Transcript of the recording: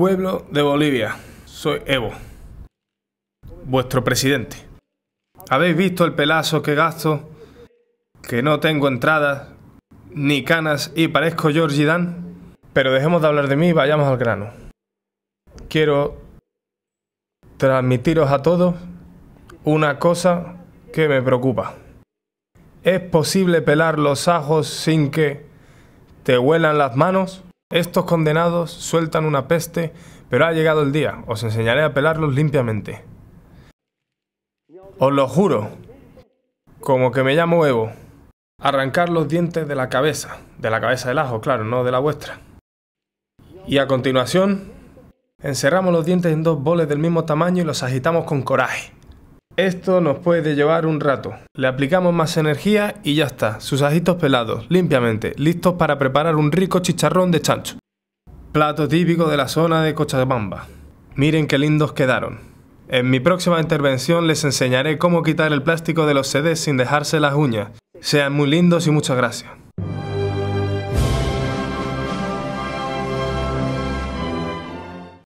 Pueblo de Bolivia, soy Evo, vuestro presidente. Habéis visto el pelazo que gasto, que no tengo entradas ni canas y parezco Georgie Dan. Pero dejemos de hablar de mí y vayamos al grano. Quiero transmitiros a todos una cosa que me preocupa. ¿Es posible pelar los ajos sin que te huelan las manos? Estos condenados sueltan una peste, pero ha llegado el día, os enseñaré a pelarlos limpiamente. Os lo juro, como que me llamo Evo. Arrancar los dientes de la cabeza, de la cabeza del ajo, claro, no de la vuestra. Y a continuación, encerramos los dientes en dos boles del mismo tamaño y los agitamos con coraje. Esto nos puede llevar un rato. Le aplicamos más energía y ya está, sus ajitos pelados, limpiamente, listos para preparar un rico chicharrón de chancho. Plato típico de la zona de Cochabamba. Miren qué lindos quedaron. En mi próxima intervención les enseñaré cómo quitar el plástico de los CDs sin dejarse las uñas. Sean muy lindos y muchas gracias.